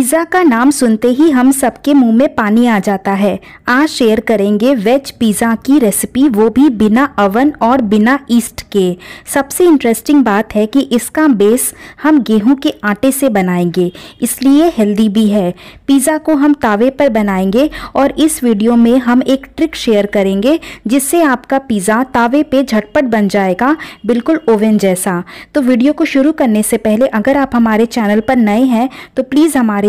pizza का नाम सुनते ही हम सबके मुंह में पानी आ जाता है आज शेयर करेंगे वेज पिज़्ज़ा की रेसिपी वो भी बिना अवन और बिना ईस्ट के सबसे इंटरेस्टिंग बात है कि इसका बेस हम गेहूं के आटे से बनाएंगे इसलिए हेल्दी भी है पिज़्ज़ा को हम तावे पर बनाएंगे और इस वीडियो में हम एक ट्रिक शेयर करेंगे जिससे आपका पिज़्ज़ा तावे पे झटपट बन जाएगा बिल्कुल ओवन जैसा तो वीडियो को शुरू करने से पहले अगर आप हमारे चैनल पर नए हैं तो प्लीज़ हमारे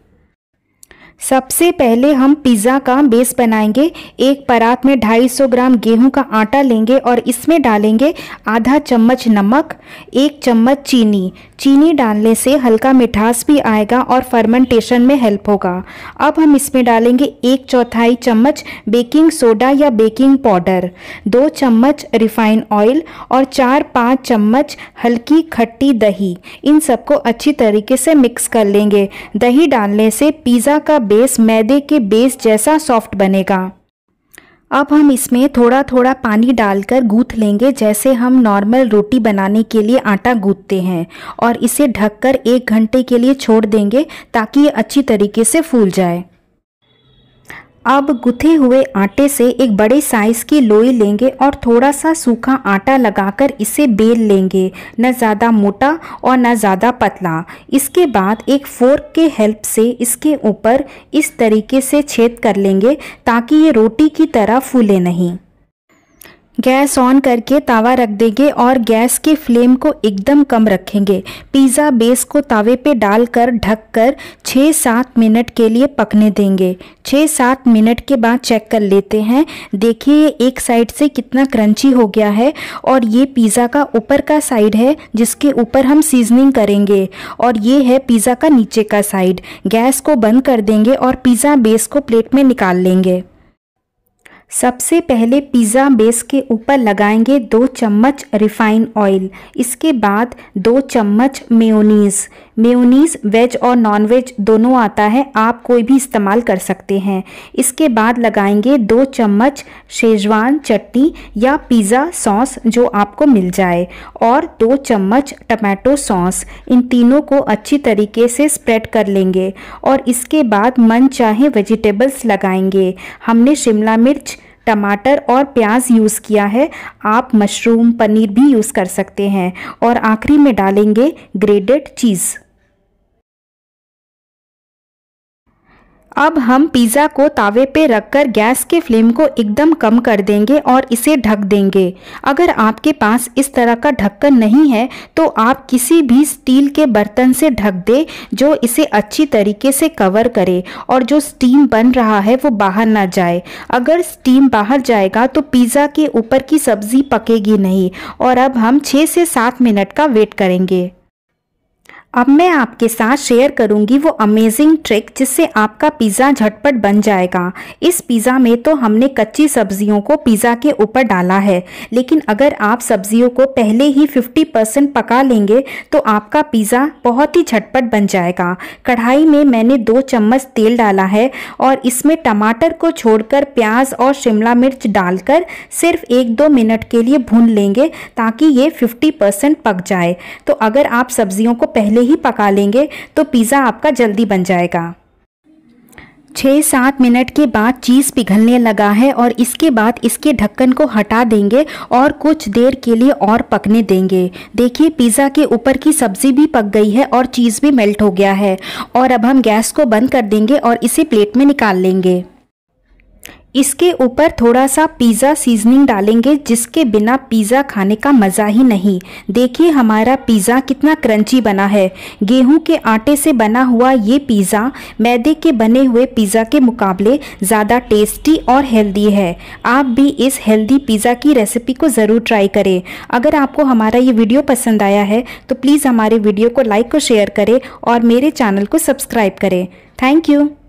सबसे पहले हम पिज़्ज़ा का बेस बनाएंगे एक परात में 250 ग्राम गेहूं का आटा लेंगे और इसमें डालेंगे आधा चम्मच नमक एक चम्मच चीनी चीनी डालने से हल्का मिठास भी आएगा और फर्मेंटेशन में हेल्प होगा अब हम इसमें डालेंगे एक चौथाई चम्मच बेकिंग सोडा या बेकिंग पाउडर दो चम्मच रिफाइन ऑयल और चार पाँच चम्मच हल्की खट्टी दही इन सबको अच्छी तरीके से मिक्स कर लेंगे दही डालने से पिज़्ज़ा का बेस मैदे के बेस जैसा सॉफ्ट बनेगा अब हम इसमें थोड़ा थोड़ा पानी डालकर गूँथ लेंगे जैसे हम नॉर्मल रोटी बनाने के लिए आटा गूंथते हैं और इसे ढककर एक घंटे के लिए छोड़ देंगे ताकि ये अच्छी तरीके से फूल जाए अब गुथे हुए आटे से एक बड़े साइज़ की लोई लेंगे और थोड़ा सा सूखा आटा लगाकर इसे बेल लेंगे न ज़्यादा मोटा और न ज़्यादा पतला इसके बाद एक फोर्क के हेल्प से इसके ऊपर इस तरीके से छेद कर लेंगे ताकि ये रोटी की तरह फूले नहीं गैस ऑन करके तावा रख देंगे और गैस के फ्लेम को एकदम कम रखेंगे पिज़्ज़ा बेस को तावे पे डालकर ढककर छः सात मिनट के लिए पकने देंगे छः सात मिनट के बाद चेक कर लेते हैं देखिए एक साइड से कितना क्रंची हो गया है और ये पिज़्ज़ा का ऊपर का साइड है जिसके ऊपर हम सीजनिंग करेंगे और ये है पिज़्ज़ा का नीचे का साइड गैस को बंद कर देंगे और पिज़्ज़ा बेस को प्लेट में निकाल लेंगे सबसे पहले पिज़्ज़ा बेस के ऊपर लगाएंगे दो चम्मच रिफाइन ऑयल इसके बाद दो चम्मच मेयोनीज़ मेयोनीज़ वेज और नॉन वेज दोनों आता है आप कोई भी इस्तेमाल कर सकते हैं इसके बाद लगाएंगे दो चम्मच शेजवान चटनी या पिज़्ज़ा सॉस जो आपको मिल जाए और दो चम्मच टमाटो सॉस इन तीनों को अच्छी तरीके से स्प्रेड कर लेंगे और इसके बाद मन चाहे वेजिटेबल्स लगाएंगे हमने शिमला मिर्च टमाटर और प्याज यूज़ किया है आप मशरूम पनीर भी यूज़ कर सकते हैं और आखिरी में डालेंगे ग्रेडेड चीज़ अब हम पिज़्ज़ा को तावे पे रखकर गैस के फ्लेम को एकदम कम कर देंगे और इसे ढक देंगे अगर आपके पास इस तरह का ढक्कन नहीं है तो आप किसी भी स्टील के बर्तन से ढक दे जो इसे अच्छी तरीके से कवर करे और जो स्टीम बन रहा है वो बाहर ना जाए अगर स्टीम बाहर जाएगा तो पिज़्ज़ा के ऊपर की सब्ज़ी पकेगी नहीं और अब हम छः से सात मिनट का वेट करेंगे अब मैं आपके साथ शेयर करूंगी वो अमेजिंग ट्रिक जिससे आपका पिज़्ज़ा झटपट बन जाएगा इस पिज़्ज़ा में तो हमने कच्ची सब्जियों को पिज़्ज़ा के ऊपर डाला है लेकिन अगर आप सब्जियों को पहले ही 50 परसेंट पका लेंगे तो आपका पिज़्ज़ा बहुत ही झटपट बन जाएगा कढ़ाई में मैंने दो चम्मच तेल डाला है और इसमें टमाटर को छोड़कर प्याज और शिमला मिर्च डालकर सिर्फ एक दो मिनट के लिए भून लेंगे ताकि ये फिफ्टी पक जाए तो अगर आप सब्जियों को पहले पहले ही पका लेंगे तो पिज़्ज़ा आपका जल्दी बन जाएगा छः सात मिनट के बाद चीज़ पिघलने लगा है और इसके बाद इसके ढक्कन को हटा देंगे और कुछ देर के लिए और पकने देंगे देखिए पिज़्ज़ा के ऊपर की सब्ज़ी भी पक गई है और चीज़ भी मेल्ट हो गया है और अब हम गैस को बंद कर देंगे और इसे प्लेट में निकाल लेंगे इसके ऊपर थोड़ा सा पिज़्ज़ा सीजनिंग डालेंगे जिसके बिना पिज़्ज़ा खाने का मज़ा ही नहीं देखिए हमारा पिज़्ज़ा कितना क्रंची बना है गेहूं के आटे से बना हुआ ये पिज़्ज़ा मैदे के बने हुए पिज़्ज़ा के मुकाबले ज़्यादा टेस्टी और हेल्दी है आप भी इस हेल्दी पिज़्ज़ा की रेसिपी को ज़रूर ट्राई करें अगर आपको हमारा ये वीडियो पसंद आया है तो प्लीज़ हमारे वीडियो को लाइक और शेयर करें और मेरे चैनल को सब्सक्राइब करें थैंक यू